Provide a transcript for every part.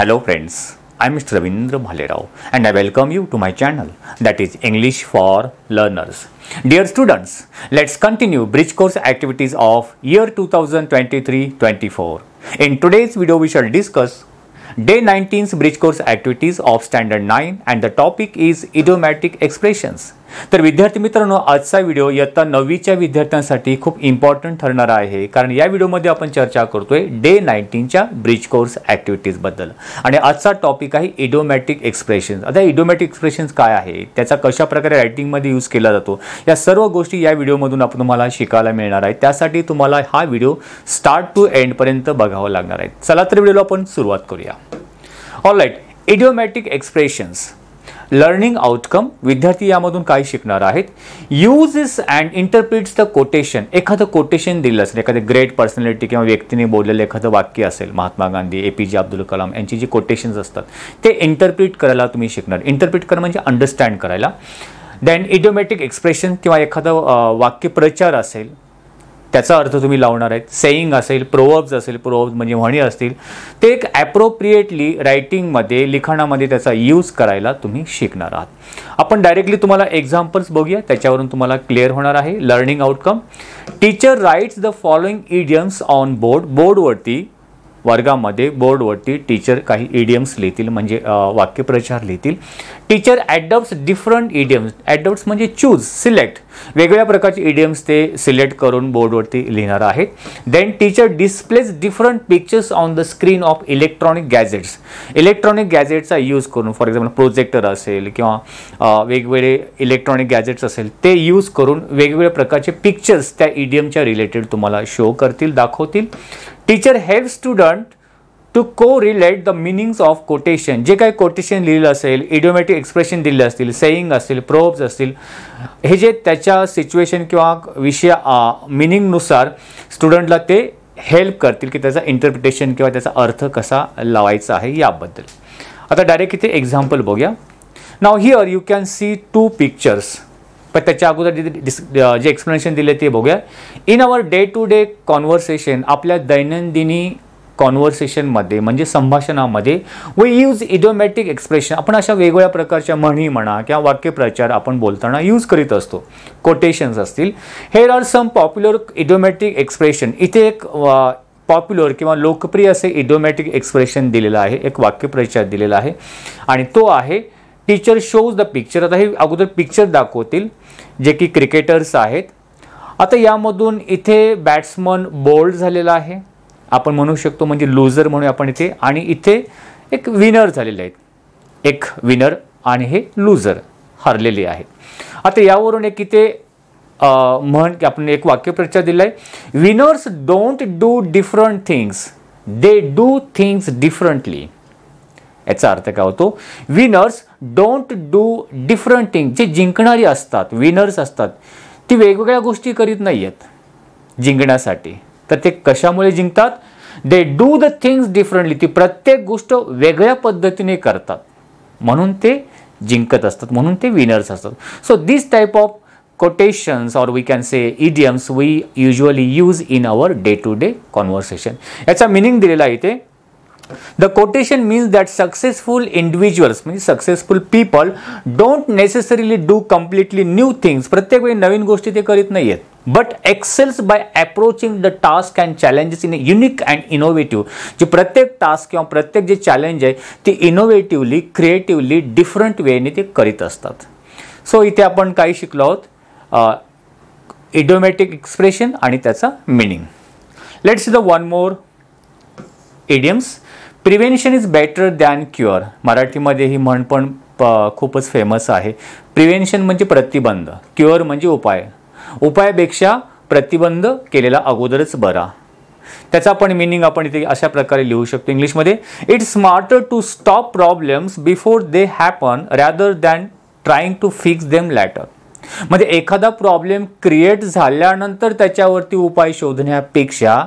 Hello friends, I am Mr. Ravindra Bhalerao and I welcome you to my channel that is English for Learners. Dear students, let's continue bridge course activities of year 2023-24. In today's video we shall discuss Day 19's bridge course activities of Standard 9 and the topic is idiomatic expressions. तर विद्यार्थी मित्रांनो आजचा video इयत्ता नववीच्या विद्यार्थ्यांसाठी खूप important ठरणार आहे कारण या व्हिडिओमध्ये आपण चर्चा करतोय डे नाईन्टीनच्या ब्रिज कोर्स ॲक्टिव्हिटीजबद्दल आणि आजचा टॉपिक आहे इडोमॅटिक एक्सप्रेशन आता इडोमॅटिक एक्सप्रेशन काय आहे त्याचा कशा प्रकारे रायटिंगमध्ये यूज केला जातो या सर्व गोष्टी या व्हिडिओमधून आपण तुम्हाला शिकायला मिळणार आहे त्यासाठी तुम्हाला हा व्हिडिओ स्टार्ट टू एंडपर्यंत बघावा लागणार आहे चला तर व्हिडिओला आपण सुरुवात करूया all right idiomatic expressions learning outcome विद्यार्थी यामधून काय शिकणार आहेत use is and interprets the quotation एखादं कोटेशन दिलं असेल एखादं ग्रेट पर्सनॅलिटी किंवा व्यक्तीने बोललेलं एखादं वाक्य असेल महात्मा गांधी ए पी जे अब्दुल कलाम यांची जी कोटेशन्स असतात ते इंटरप्रिट करायला तुम्ही शिकणार इंटरप्रिट कर म्हणजे अंडरस्टँड करायला दॅन इडिओमॅटिक एक्सप्रेशन किंवा एखादं वाक्यप्रचार असेल त्याचा अर्थ तुम्ही लावणार आहेत सेईंग असेल प्रोवर्ब्स असेल प्रोवर्ब्स म्हणजे म्हणी असतील ते एक ॲप्रोप्रिएटली रायटिंगमध्ये लिखाणामध्ये त्याचा यूज करायला तुम्ही शिकणार आहात आपण डायरेक्टली तुम्हाला एक्झाम्पल्स बघूया त्याच्यावरून तुम्हाला क्लिअर होणार आहे learning outcome teacher writes the following idioms on board बोर्डवरती वर्गामध्ये बोर्डवरती टीचर काही इडियम्स लिहितील म्हणजे वाक्यप्रचार लिहितील teacher adopts different idioms adopts म्हणजे चूज सिलेक्ट वेगवेगळ्या प्रकारचे इडियम्स ते सिलेक्ट करून बोर्डवरती लिहिणार आहेत then teacher displays different pictures on the screen of electronic gadgets electronic गॅजेटचा यूज करून फॉर एक्झाम्पल प्रोजेक्टर असेल किंवा वेगवेगळे इलेक्ट्रॉनिक गॅजेट्स असेल ते यूज करून वेगवेगळ्या प्रकारचे पिक्चर्स त्या इडियमच्या रिलेटेड तुम्हाला शो करतील दाखवतील teacher help student to correlate the meanings of quotation जे काही कोटेशन लिहिलं असेल इडिओमॅटिक एक्सप्रेशन दिले असतील सेईंग असतील प्रोब्स असतील हे जे त्याच्या सिच्युएशन किंवा विषय मिनिंगनुसार स्टुडंटला ते हेल्प करतील की त्याचा इंटरप्रिटेशन किंवा त्याचा अर्थ कसा लावायचा आहे याबद्दल आता डायरेक्ट इथे एक्झाम्पल बघूया now here you can see two pictures पण त्याच्या अगोदर डिस जे एक्सप्लेनेशन दिले ते बघूया in our day to day conversation आपल्या दैनंदिनी कॉन्व्हर्सेशनमध्ये म्हणजे संभाषणामध्ये वी यूज इडोमॅटिक एक्सप्रेशन आपण अशा वेगवेगळ्या प्रकारच्या म्हणी म्हणा किंवा वाक्यप्रचार आपण बोलताना यूज करीत असतो कोटेशन्स असतील here are some popular idiomatic expression इथे एक पॉप्युलर किंवा लोकप्रिय असे इडोमॅटिक एक्सप्रेशन दिलेलं आहे एक वाक्यप्रचार दिलेला आहे आणि तो आहे टीचर शोज द पिक्चर आता हे अगोदर पिक्चर दाखवतील जे की क्रिकेटर्स आहेत आता यामधून इथे बॅट्समन बोल्ड झालेला आहे आपण म्हणू शकतो म्हणजे लूजर म्हणूया आपण इथे आणि इथे एक विनर झालेले आहेत एक विनर आणि हे लूजर हरलेले आहेत आता यावरून एक इथे म्हण की आपण एक वाक्यप्रचार दिला आहे winners don't do different things they do things differently याचा अर्थ काय होतो winners don't do different thing जे जिंकणारी असतात विनर्स असतात ती वेगवेगळ्या गोष्टी करीत नाही आहेत जिंकण्यासाठी तर ते कशामुळे जिंकतात they do the things differently ती प्रत्येक गोष्ट वेगळ्या पद्धतीने करतात म्हणून ते जिंकत असतात म्हणून ते विनर्स असतात so this type of quotations or we can say idioms we usually use in our day to day conversation याचा मिनिंग दिलेला आहे इथे the quotation means that successful individuals म्हणजे successful people don't necessarily do completely new things प्रत्येक वेळी नवीन गोष्टी ते करीत नाही आहेत but excels by approaching the task and challenges in unique and innovative जे प्रत्येक टास्क किंवा प्रत्येक जे चॅलेंज आहे ते इनोव्हेटिव्हली क्रिएटिव्हली डिफरंट वेने ते करीत असतात सो इथे आपण काही शिकलो आहोत इडोमॅटिक एक्सप्रेशन आणि त्याचा meaning let's the one more idioms prevention is better than cure मराठीमध्ये ही म्हण पण खूपच फेमस आहे प्रिव्हेन्शन म्हणजे प्रतिबंध क्युअर म्हणजे उपाय उपायापेक्षा प्रतिबंध केलेला अगोदरच बरा त्याचा पण मिनिंग आपण इथे अशा प्रकारे लिहू शकतो इंग्लिशमध्ये it's smarter to stop problems before they happen rather than trying to fix them later म्हणजे एखादा प्रॉब्लेम क्रिएट झाल्यानंतर त्याच्यावरती उपाय शोधण्यापेक्षा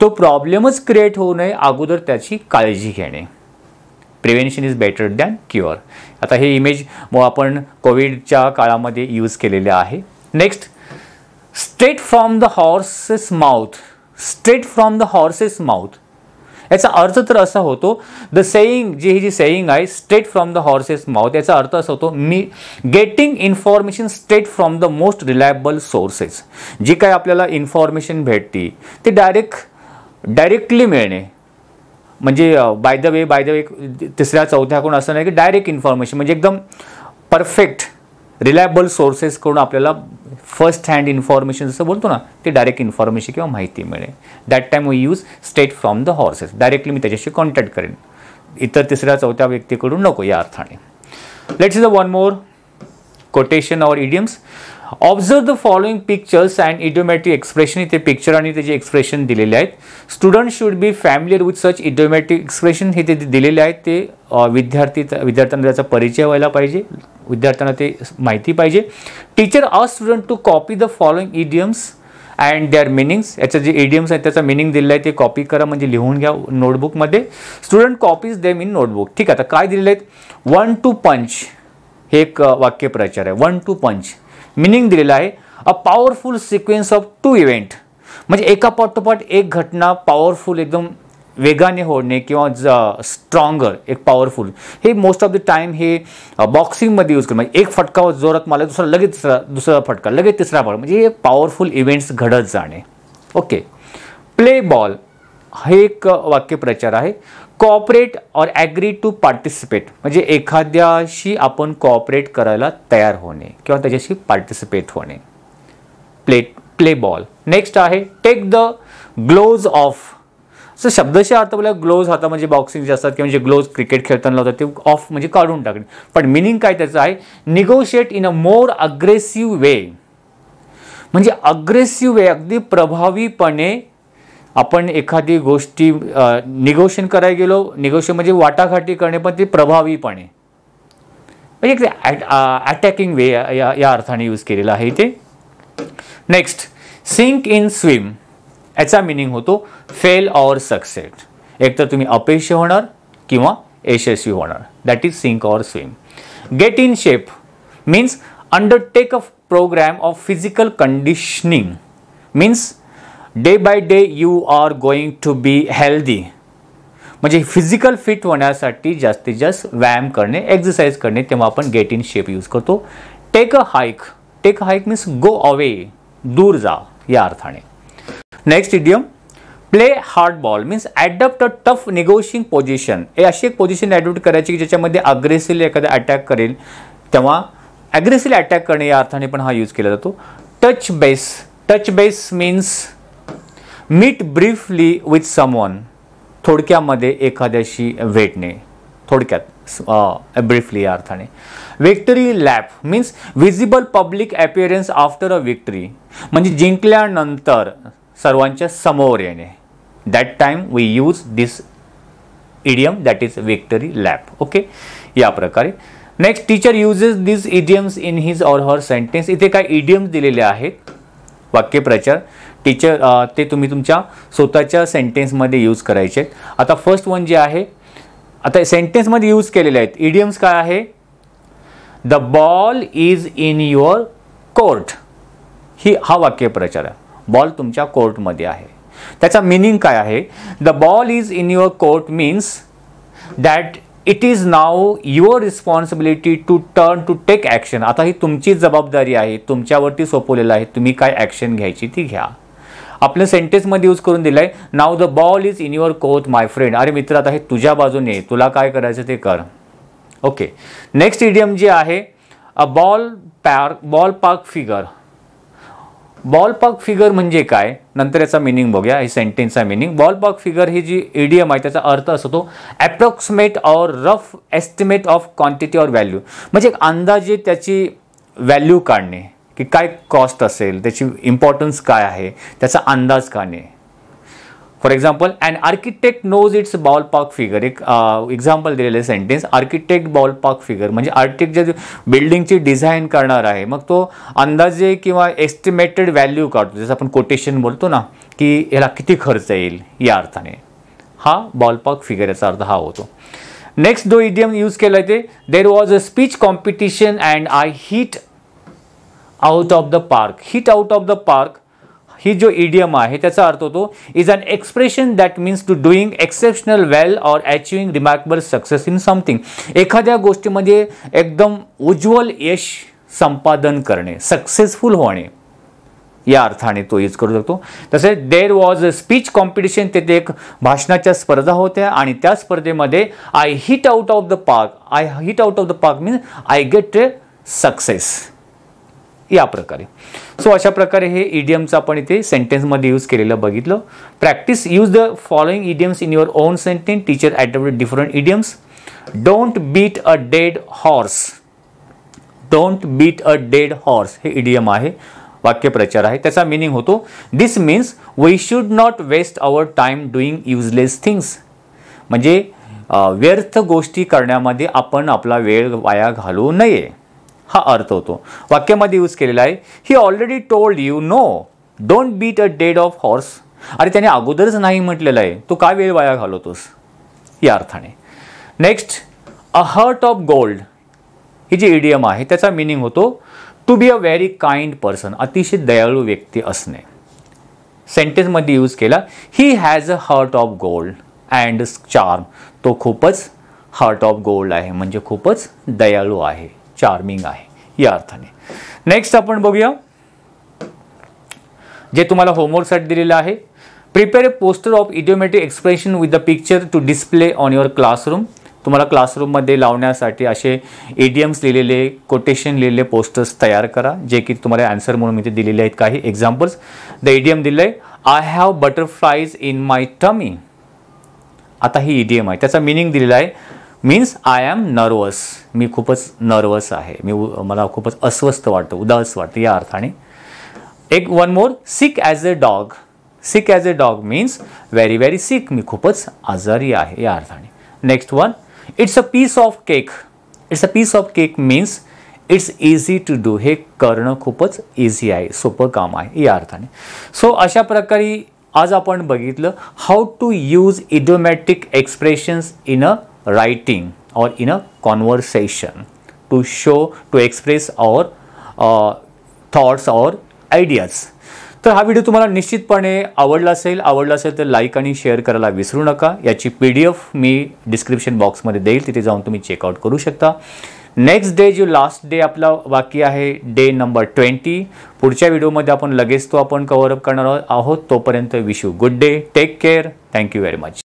तो प्रॉब्लेमच क्रिएट होऊ नये अगोदर त्याची काळजी घेणे prevention is better than cure आता हे इमेज आपण कोविडच्या काळामध्ये यूज केलेले आहे next straight from the horse's mouth straight from the horse's mouth याचा अर्थ तर असा होतो द सेईंग जी ही जी सेईंग आहे straight from the horse's mouth याचा अर्थ असा होतो मी getting information straight from the most reliable sources जी काय आपल्याला इन्फॉर्मेशन भेटती ती डायरेक्ट डायरेक्टली मिळणे म्हणजे bye the way by the way तिसऱ्या चौथ्याकडून असं नाही की डायरेक्ट इन्फॉर्मेशन म्हणजे एकदम परफेक्ट रिलायबल सोर्सेसकडून आपल्याला फर्स्ट हँड इन्फॉर्मेशन जसं बोलतो ना ते डायरेक्ट इन्फॉर्मेशन किंवा माहिती मिळेल that time we use straight from the horse's directly मी त्याच्याशी कॉन्टॅक्ट करेन इतर तिसऱ्या चौथ्या व्यक्तीकडून नको या अर्थाने let's is a one more quotation or idioms observe the following pictures and idiomatic expression इथे पिक्चर आणि त्याचे एक्सप्रेशन दिलेले आहेत student should be familiar with such idiomatic expression हे ते दिलेले आहेत ते विद्यार्थी विद्यार्थ्यांना त्याचा परिचय व्हायला पाहिजे विद्यार्थ्यांना ते माहिती पाहिजे teacher a student to copy the following idioms and their meanings याचं जे इडियम्स आहेत त्याचा मिनिंग दिलेलं आहे ते कॉपी करा म्हणजे लिहून घ्या नोटबुकमध्ये student copies them in notebook ठीक आहे आता काय दिलेलं आहेत वन टू पंच हे एक वाक्य प्रचार आहे वन टू पंच मिनिंग दिलेलं आहे a powerful sequence of two event म्हणजे एका पाठोपाठ एक घटना पॉवरफुल एकदम वेगाने होणे किंवा ज स्ट्रॉंगर एक पॉवरफुल हे मोस्ट ऑफ द टाईम हे बॉक्सिंगमध्ये यूज करतो म्हणजे एक फटका जोरात मला दुसरा लगेच तिसरा दुसरा फटका लगेच तिसरा फटका म्हणजे हे पॉवरफुल इव्हेंट्स घडत जाणे ओके प्ले बॉल हे एक वाक्यप्रचार आहे कॉपरेट और ॲग्री टू पार्टिसिपेट म्हणजे एखाद्याशी आपण कॉपरेट करायला तयार होणे किंवा त्याच्याशी पार्टिसिपेट होणे प्ले प्ले बॉल नेक्स्ट आहे take the gloves off so शब्दशा अर्थ बोला ग्लोव्ज आता म्हणजे बॉक्सिंग जे असतात किंवा जे ग्लोव्ज क्रिकेट खेळताना होतात ते ऑफ म्हणजे काढून टाकणे पण मिनिंग काय त्याचं आहे negotiate in a more aggressive way म्हणजे अग्रेसिव्ह वे अगदी प्रभावीपणे आपण एखादी गोष्टी निगोशन करायला गेलो निगोशन म्हणजे वाटाघाटी करणे पण ते प्रभावीपणे म्हणजे एक अटॅकिंग वे या या अर्थाने यूज केलेला आहे इथे नेक्स्ट सिंक इन स्विम याचा मिनिंग होतो फेल ऑर सक्सेस एकतर तुम्ही अपयशी होणार किंवा यशस्वी होणार that is sink or swim get in shape means undertake a programme of physical conditioning means day by day you are going to be healthy म्हणजे फिजिकल फिट होण्यासाठी जास्तीत जास्त व्यायाम करणे एक्सरसाइज करणे तेव्हा आपण गेट इन शेप यूज करतो take a hike take a hike means go away दूर जा या अर्थाने next idiom play hard ball means adapt a tough negotiating position हे अशी एक पोझिशन ॲडप्ट करायची की ज्याच्यामध्ये अग्रेसिव्हली एखादा अटॅक करेल तेव्हा ॲग्रेसिव्हली अटॅक करणे या अर्थाने पण हा यूज केला जातो touch base touch base means meet briefly with someone थोडक्यामध्ये एखाद्याशी भेटणे थोडक्यात ब्रीफली या अर्थाने victory lap means visible public appearance after a victory म्हणजे जिंकल्यानंतर सर्वांच्या समोर येणे that time we use this idiom that is victory lap okay या प्रकारे next teacher uses this idioms in his or her sentence इथे काय इडियम्स दिलेले आहेत वाक्यप्रचार टीचर ते तुम्ही तुमच्या स्वतःच्या सेंटेन्समध्ये यूज करायचे आहेत आता फर्स्ट वन जे आहे आता सेंटेन्समध्ये यूज केलेले आहेत इडियम्स काय आहे the ball is in your court ही हा वाक्यप्रचार आहे बॉल तुमच्या कोर्टमध्ये आहे त्याचा मिनिंग काय आहे the ball is in your court means that it is now your responsibility to turn to take action आता ही तुमची जबाबदारी आहे तुमच्यावरती सोपवलेलं आहे तुम्ही काय ॲक्शन घ्यायची ती घ्या आपलं सेंटेन्समध्ये यूज करून आहे now the ball is in your court my friend अरे मित्र आता हे तुझ्या बाजूने तुला काय करायचं ते कर ओके नेक्स्ट इडियम जे आहे a ball par ballpark figure ballpark figure म्हणजे काय नंतर याचा मिनिंग बघूया हे सेंटेन्सचा मिनिंग बॉल पार्क फिगर ही जी ईडीएम आहे त्याचा अर्थ असतो तो approximate or rough estimate of quantity or value म्हणजे एक अंदाजे त्याची व्हॅल्यू काढणे की काय कॉस्ट असेल त्याची इम्पॉर्टन्स काय आहे त्याचा अंदाज का नाही for example and architect knows it's ballpark figure एक एक्झाम्पल दिलेले sentence architect ballpark figure म्हणजे आर्किटेक्ट जे बिल्डिंगची डिझाईन करणार आहे मग तो अंदाजे किंवा एस्टिमेटेड व्हॅल्यू काढतो जसं आपण कोटेशन बोलतो ना की याला किती खर्च येईल या अर्थाने हा बॉल पार्क फिगर याचा अर्थ हा होतो नेक्स्ट दो इडियम यूज केला ते there was a speech competition and I hit out of the park hit out of the park ही जो इडियम आहे त्याचा अर्थ होतो is an expression that means to doing exceptional well or achieving remarkable success in something एखाद्या गोष्टीमध्ये एकदम उज्ज्वल यश संपादन करणे सक्सेसफुल होणे या अर्थाने तो यूज करू शकतो तसेच there was a speech competition तेथे एक भाषणाच्या स्पर्धा होत्या आणि त्या स्पर्धेमध्ये I hit out of the park I hit out of the park means I get a success या प्रकारे सो अशा प्रकारे हे ईडीएमचं आपण इथे सेंटेन्समध्ये यूज केलेलं बघितलं practice use the following idioms in your own sentence teacher adopted different idioms don't beat a dead horse don't beat a dead horse हे ईडीएम आहे वाक्यप्रचार आहे त्याचा मिनिंग होतो this means we should not waste our time doing useless things म्हणजे व्यर्थ गोष्टी करण्यामध्ये आपण आपला वेळ वाया घालू नये हा अर्थ होतो वाक्यामध्ये यूज केलेला आहे he already told you know don't beat a dead of horse अरे त्याने अगोदरच नाही म्हटलेलं आहे तू काय वेळ वाया घालवतोस या अर्थाने next a heart of gold ही जी इडियम आहे त्याचा मिनिंग होतो to be a very kind person अतिशय दयाळू व्यक्ती असणे सेंटेन्समध्ये यूज केला he has a heart of gold and charm तो खूपच हार्ट ऑफ गोल्ड आहे म्हणजे खूपच दयाळू आहे चार्मिंग आहे या अर्थाने नेक्स्ट आपण बघूया जे तुम्हाला होमवर्कसाठी दिलेलं आहे prepare a poster of idiomatic expression with the picture to display on your classroom तुम्हाला क्लासरूममध्ये लावण्यासाठी असे एडियम्स लिहिलेले कोटेशन लिहिलेले पोस्टर्स तयार करा जे की तुम्हाला आंसर म्हणून इथे दिलेले आहेत काही एक्झाम्पल्स द इडियम दिलं आहे I have in my tummy आता ही ईडीएम आहे त्याचा मिनिंग दिलेला आहे मीन्स आय ॲम नर्वस मी खूपच नर्वस आहे मी मला खूपच अस्वस्थ वाटतं उदास वाटतं या अर्थाने एक one more sick as a dog sick as a dog means very very sick मी खूपच आजारी आहे या अर्थाने next one it's a piece of cake it's a piece of cake means it's easy to do हे करणं खूपच easy आहे सोपं काम आहे या अर्थाने सो अशा प्रकारे आज आपण बघितलं how to use idiomatic expressions in a writing or in a conversation to show, to express our uh, thoughts or ideas. तर हा व्हिडिओ तुम्हाला निश्चितपणे आवडला असेल आवडला असेल तर लाईक आणि शेअर करायला विसरू नका याची पी डी एफ मी डिस्क्रिप्शन बॉक्समध्ये देईल तिथे जाऊन तुम्ही चेकआउट करू शकता नेक्स्ट डे जो लास्ट डे आपला बाकी आहे डे नंबर ट्वेंटी पुढच्या व्हिडिओमध्ये आपण लगेच तो आपण कव्हरअप करणार आहोत तोपर्यंत wish you good day take care thank you very much